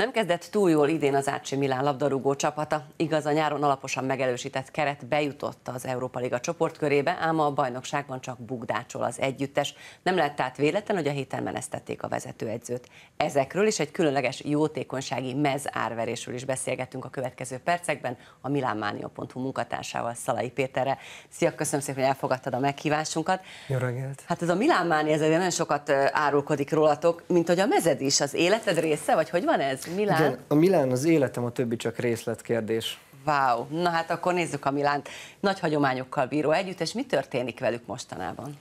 Nem kezdett túl jól idén az Ácsi Milán labdarúgó csapata. Igaz, a nyáron alaposan megelősített keret bejutott az Európa Liga csoportkörébe, ám a bajnokságban csak bugdácsol az együttes. Nem lett tehát véletlen, hogy a héten menesztették a vezetőedzőt. Ezekről is egy különleges jótékonysági mez árverésről is beszélgetünk a következő percekben a milánmania.hu munkatársával, Szalai Péterre. Szia, köszönöm szépen, hogy elfogadtad a meghívásunkat. Jó reggelt. Hát ez a Milán ez nagyon sokat árulkodik rólatok, mint hogy a mezed is az életed része, vagy hogy van ez? Milán? Igen, a Milán az életem, a többi csak részletkérdés. Wow, na hát akkor nézzük a Milánt. Nagy hagyományokkal bíró együttes, mi történik velük mostanában?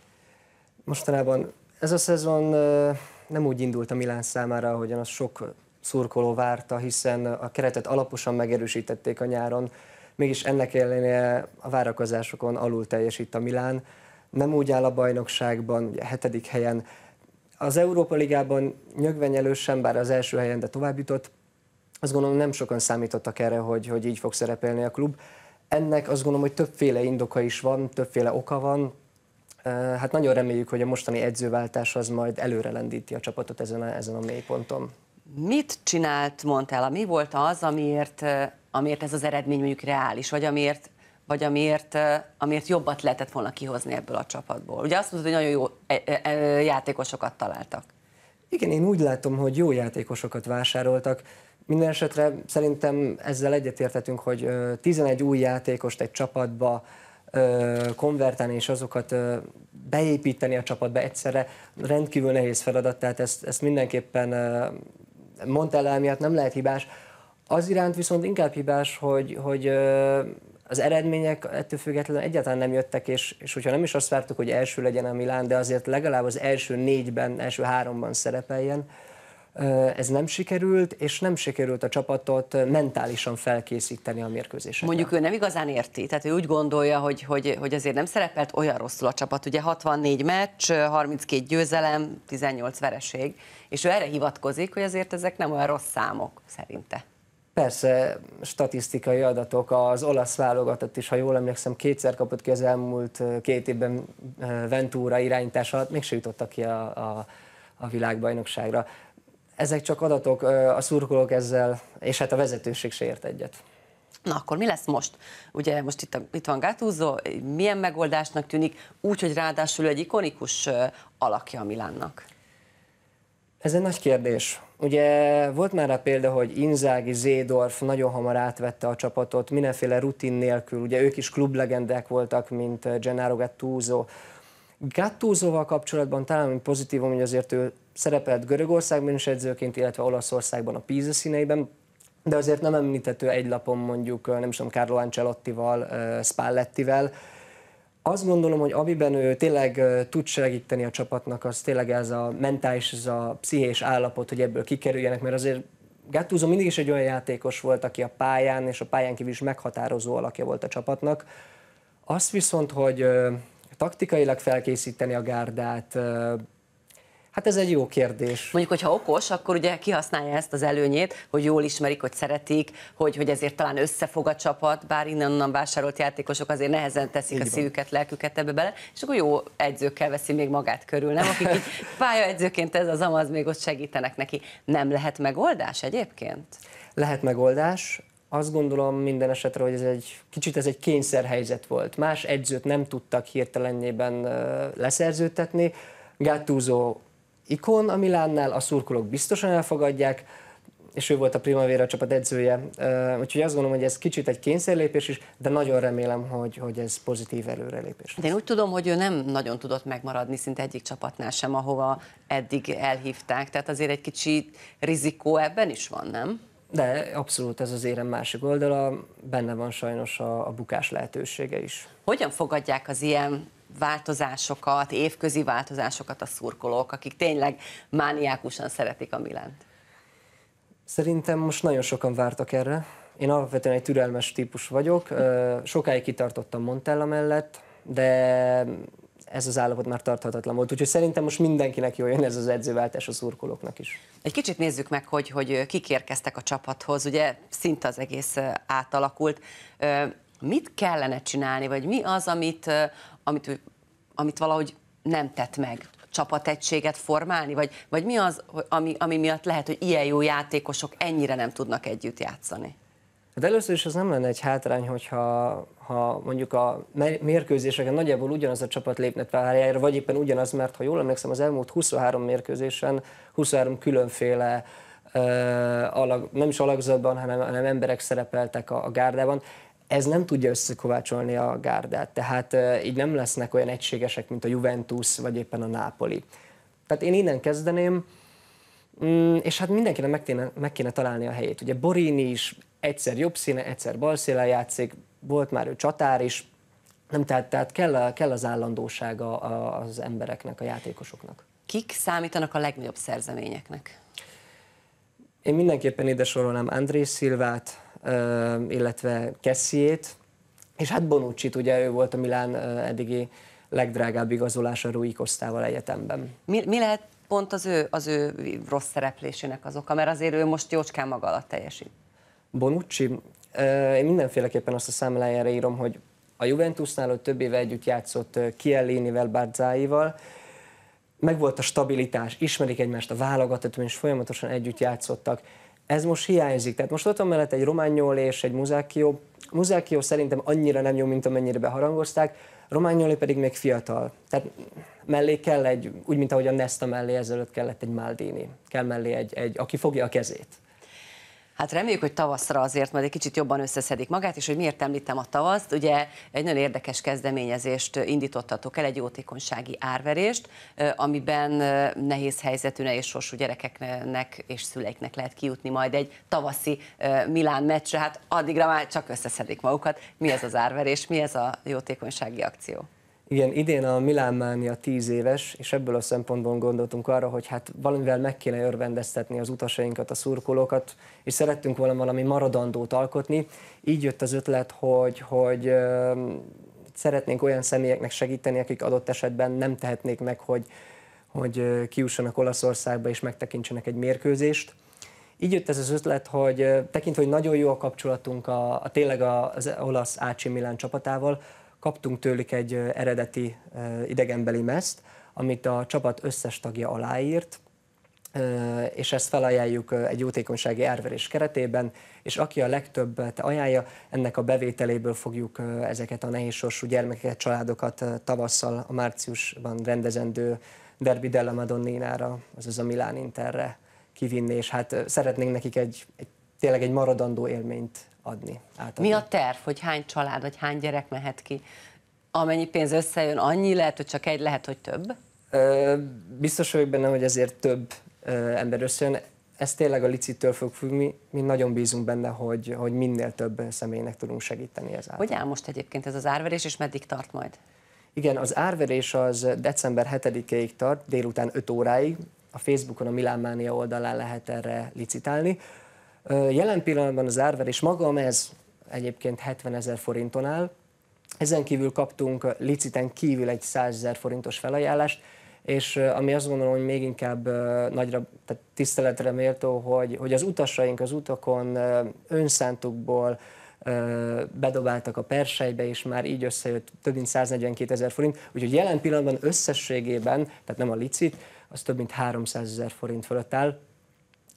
Mostanában ez a szezon nem úgy indult a Milán számára, ahogyan az sok szurkoló várta, hiszen a keretet alaposan megerősítették a nyáron, mégis ennek ellenére a várakozásokon alul teljesít a Milán. Nem úgy áll a bajnokságban, ugye hetedik helyen, az Európa Ligában nyögvenyelősen, bár az első helyen, de tovább jutott, azt gondolom nem sokan számítottak erre, hogy, hogy így fog szerepelni a klub. Ennek azt gondolom, hogy többféle indoka is van, többféle oka van. Hát nagyon reméljük, hogy a mostani edzőváltás az majd előre lendíti a csapatot ezen a, ezen a mélyponton. Mit csinált Montella? Mi volt az, amiért, amiért ez az eredmény mondjuk reális, vagy amiért vagy amiért, amiért jobbat lehetett volna kihozni ebből a csapatból. Ugye azt mondod, hogy nagyon jó e, e, e, játékosokat találtak. Igen, én úgy látom, hogy jó játékosokat vásároltak. Minden esetre szerintem ezzel egyetértetünk, hogy 11 új játékost egy csapatba konvertálni és azokat beépíteni a csapatba egyszerre rendkívül nehéz feladat, tehát ezt, ezt mindenképpen mondta el, miatt nem lehet hibás. Az iránt viszont inkább hibás, hogy, hogy az eredmények ettől függetlenül egyáltalán nem jöttek, és, és hogyha nem is azt vártuk, hogy első legyen a Milán, de azért legalább az első négyben, első háromban szerepeljen, ez nem sikerült, és nem sikerült a csapatot mentálisan felkészíteni a mérkőzésre. Mondjuk ő nem igazán érti, tehát ő úgy gondolja, hogy, hogy, hogy azért nem szerepelt olyan rosszul a csapat, ugye 64 meccs, 32 győzelem, 18 vereség, és ő erre hivatkozik, hogy azért ezek nem olyan rossz számok szerinte. Persze, statisztikai adatok, az olasz válogatott is, ha jól emlékszem, kétszer kapott ki az elmúlt két évben Ventura irányítás alatt, hát mégse jutottak ki a, a, a világbajnokságra. Ezek csak adatok, a szurkolók ezzel, és hát a vezetőség se ért egyet. Na akkor mi lesz most? Ugye most itt, a, itt van Gátúzó, milyen megoldásnak tűnik, úgy, hogy ráadásul egy ikonikus alakja a Milánnak? Ez egy nagy kérdés. Ugye volt már a példa, hogy Inzági, Zédorf nagyon hamar átvette a csapatot, mindenféle rutin nélkül, ugye ők is klublegendek voltak, mint eh, Gennaro Gattuso. Gattuso-val kapcsolatban talán mint pozitívum, hogy azért ő szerepelt Görögországban is edzőként, illetve Olaszországban a Pisa színeiben, de azért nem említető egy lapon mondjuk, eh, nem is tudom, Carlo Ancelottival, eh, Spallettivel, azt gondolom, hogy amiben ő tényleg tud segíteni a csapatnak, az tényleg ez a mentális, ez a pszichés állapot, hogy ebből kikerüljenek, mert azért Gattuso mindig is egy olyan játékos volt, aki a pályán és a pályán kívül is meghatározó alakja volt a csapatnak. Azt viszont, hogy taktikailag felkészíteni a gárdát, Hát ez egy jó kérdés. Mondjuk, hogyha okos, akkor ugye kihasználja ezt az előnyét, hogy jól ismerik, hogy szeretik, hogy, hogy ezért talán összefog a csapat, bár innen-onnan vásárolt játékosok azért nehezen teszik így a szívüket, van. lelküket ebbe bele, és akkor jó edzőkkel veszi még magát körül, nem? Akik így pályaedzőként ez az amaz még ott segítenek neki. Nem lehet megoldás egyébként? Lehet megoldás. Azt gondolom minden esetre, hogy ez egy kicsit ez egy kényszerhelyzet volt. Más edzőt nem tudtak hirtelennyében leszerződtetni. Gáttúzó ikon a Milánnál, a szurkolók biztosan elfogadják, és ő volt a Primavera csapat edzője. Úgyhogy azt gondolom, hogy ez kicsit egy kényszerlépés is, de nagyon remélem, hogy, hogy ez pozitív előrelépés. De én úgy tudom, hogy ő nem nagyon tudott megmaradni szinte egyik csapatnál sem, ahova eddig elhívták, tehát azért egy kicsi rizikó ebben is van, nem? De abszolút ez az érem másik oldala, benne van sajnos a, a bukás lehetősége is. Hogyan fogadják az ilyen változásokat, évközi változásokat a szurkolók, akik tényleg mániákusan szeretik a Milent? Szerintem most nagyon sokan vártak erre. Én alapvetően egy türelmes típus vagyok. Sokáig kitartottam Montella mellett, de ez az állapot már tarthatatlan volt. Úgyhogy szerintem most mindenkinek jó jön ez az edzőváltás a szurkolóknak is. Egy kicsit nézzük meg, hogy, hogy kik érkeztek a csapathoz. Ugye szinte az egész átalakult. Mit kellene csinálni, vagy mi az, amit amit, ő, amit valahogy nem tett meg? csapategységet formálni, vagy, vagy mi az, ami, ami miatt lehet, hogy ilyen jó játékosok ennyire nem tudnak együtt játszani? Hát először is az nem lenne egy hátrány, hogyha ha mondjuk a mérkőzéseken nagyjából ugyanaz a csapat lépne pályára, vagy éppen ugyanaz, mert ha jól emlékszem, az elmúlt 23 mérkőzésen 23 különféle ö, alag, nem is alakzatban, hanem, hanem emberek szerepeltek a, a gárdában ez nem tudja összekovácsolni a gárdát, tehát így nem lesznek olyan egységesek, mint a Juventus, vagy éppen a Napoli. Tehát én innen kezdeném, mm, és hát mindenkinek meg kéne, meg kéne találni a helyét. Ugye Borini is egyszer jobb színe, egyszer bal szélen játszik, volt már ő csatár is, nem, tehát, tehát kell, a, kell az állandósága az embereknek, a játékosoknak. Kik számítanak a legnagyobb szerzeményeknek? Én mindenképpen ide sorolnám André Szilvát, illetve Kessiét, és hát Bonucci, ugye ő volt a Milán eddigi legdrágább igazolása Rui Kostával egyetemben. Mi, mi lehet pont az ő, az ő rossz szereplésének az oka, mert azért ő most jócskán maga alatt teljesít. Bonucci, én mindenféleképpen azt a számlájára írom, hogy a Juventusnál hogy több éve együtt játszott Kiellinivel, Barzáival, megvolt a stabilitás, ismerik egymást a válogatott, és folyamatosan együtt játszottak ez most hiányzik. Tehát most ott van mellett egy Románnyol és egy Muzákió. Muzákió szerintem annyira nem jó, mint amennyire beharangozták, Románnyoli pedig még fiatal. Tehát mellé kell egy, úgy, mint ahogy a Nesta mellé ezelőtt kellett egy Maldini. Kell mellé egy, egy aki fogja a kezét. Hát reméljük, hogy tavaszra azért majd egy kicsit jobban összeszedik magát, és hogy miért említem a tavaszt, ugye egy nagyon érdekes kezdeményezést indítottatok el, egy jótékonysági árverést, amiben nehéz helyzetű, nehéz sorsú gyerekeknek és szüleiknek lehet kijutni majd egy tavaszi Milán meccsre, hát addigra már csak összeszedik magukat. Mi ez az árverés, mi ez a jótékonysági akció? Igen, idén a Milán Mánia tíz éves, és ebből a szempontból gondoltunk arra, hogy hát valamivel meg kéne örvendeztetni az utasainkat, a szurkolókat, és szerettünk volna valami maradandót alkotni. Így jött az ötlet, hogy, hogy szeretnénk olyan személyeknek segíteni, akik adott esetben nem tehetnék meg, hogy, hogy kiussanak Olaszországba és megtekintsenek egy mérkőzést. Így jött ez az ötlet, hogy tekintve, hogy nagyon jó a kapcsolatunk a, a tényleg az olasz Ácsi Milán csapatával, kaptunk tőlük egy eredeti idegenbeli meszt, amit a csapat összes tagja aláírt, és ezt felajánljuk egy jótékonysági árverés keretében, és aki a legtöbbet ajánlja, ennek a bevételéből fogjuk ezeket a nehézsorsú gyermekeket, családokat tavasszal a márciusban rendezendő Derby della Madonninára, azaz a Milán Interre kivinni, és hát szeretnénk nekik egy, egy tényleg egy maradandó élményt adni. Átadni. Mi a terv, hogy hány család vagy hány gyerek mehet ki? Amennyi pénz összejön, annyi lehet, hogy csak egy, lehet, hogy több? Ö, biztos vagyok benne, hogy ezért több ö, ember összejön. Ez tényleg a licittől fog függni. Mi nagyon bízunk benne, hogy, hogy minél több személynek tudunk segíteni ezáltal. Hogy áll most egyébként ez az árverés, és meddig tart majd? Igen, az árverés az december 7-ig tart, délután 5 óráig. A Facebookon a Milán Mánia oldalán lehet erre licitálni. Jelen pillanatban az árverés maga a mez egyébként 70 ezer forinton áll, ezen kívül kaptunk liciten kívül egy 100 ezer forintos felajánlást, és ami azt gondolom, hogy még inkább nagyra, tehát tiszteletre méltó, hogy, hogy az utasaink az utakon önszántukból bedobáltak a persejbe, és már így összejött több mint 142 ezer forint, úgyhogy jelen pillanatban összességében, tehát nem a licit, az több mint 300 ezer forint fölött áll,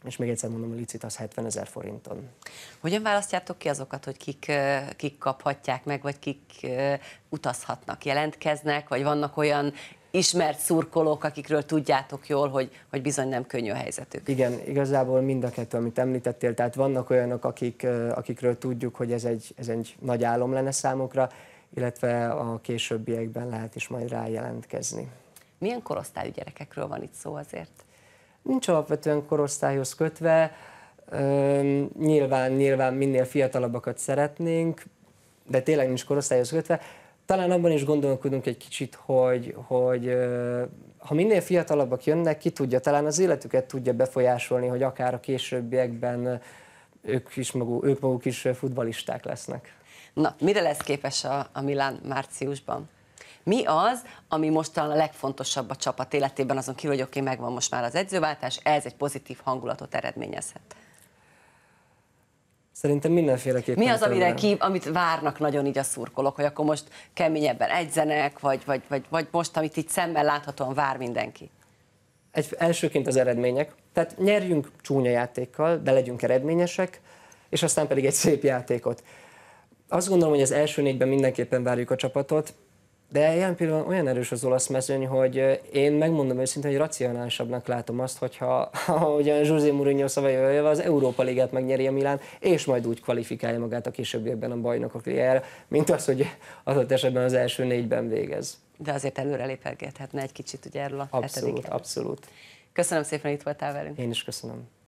és még egyszer mondom, a licit az 70 ezer forinton. Hogyan választjátok ki azokat, hogy kik, kik kaphatják meg, vagy kik utazhatnak, jelentkeznek, vagy vannak olyan ismert szurkolók, akikről tudjátok jól, hogy, hogy bizony nem könnyű a helyzetük. Igen, igazából mind a kettő, amit említettél, tehát vannak olyanok, akik, akikről tudjuk, hogy ez egy, ez egy nagy álom lenne számukra, illetve a későbbiekben lehet is majd rájelentkezni. Milyen korosztályú gyerekekről van itt szó azért? nincs alapvetően korosztályhoz kötve, nyilván, nyilván minél fiatalabbakat szeretnénk, de tényleg nincs korosztályhoz kötve. Talán abban is gondolkodunk egy kicsit, hogy, hogy ha minél fiatalabbak jönnek, ki tudja, talán az életüket tudja befolyásolni, hogy akár a későbbiekben ők, is maguk, ők maguk is futbalisták lesznek. Na, mire lesz képes a, a Milán márciusban? mi az, ami mostan a legfontosabb a csapat életében, azon kívül, hogy oké, okay, megvan most már az edzőváltás, ez egy pozitív hangulatot eredményezhet. Szerintem mindenféleképpen. Mi az, amire ki, amit várnak nagyon így a szurkolók, hogy akkor most keményebben egyzenek, vagy, vagy, vagy, vagy most, amit itt szemmel láthatóan vár mindenki? Egy, elsőként az eredmények. Tehát nyerjünk csúnya játékkal, de legyünk eredményesek, és aztán pedig egy szép játékot. Azt gondolom, hogy az első négyben mindenképpen várjuk a csapatot. De ilyen pillanatban olyan erős az olasz mezőny, hogy én megmondom őszintén, hogy racionálisabbnak látom azt, hogyha ugyan Zsuzsi Mourinho szavaival az Európa Ligát megnyeri a Milán, és majd úgy kvalifikálja magát a későbbiekben a bajnokok ligájára, mint az, hogy adott esetben az első négyben végez. De azért előrelépelgethetne egy kicsit ugye erről a Abszolút, abszolút. Köszönöm szépen, hogy itt voltál velünk. Én is köszönöm.